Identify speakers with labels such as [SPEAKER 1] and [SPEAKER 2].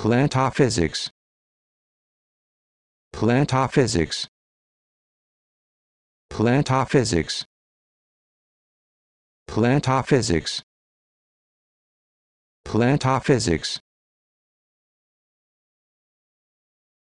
[SPEAKER 1] Plantophysics Plantophysics Plantophysics Plantophysics Plantophysics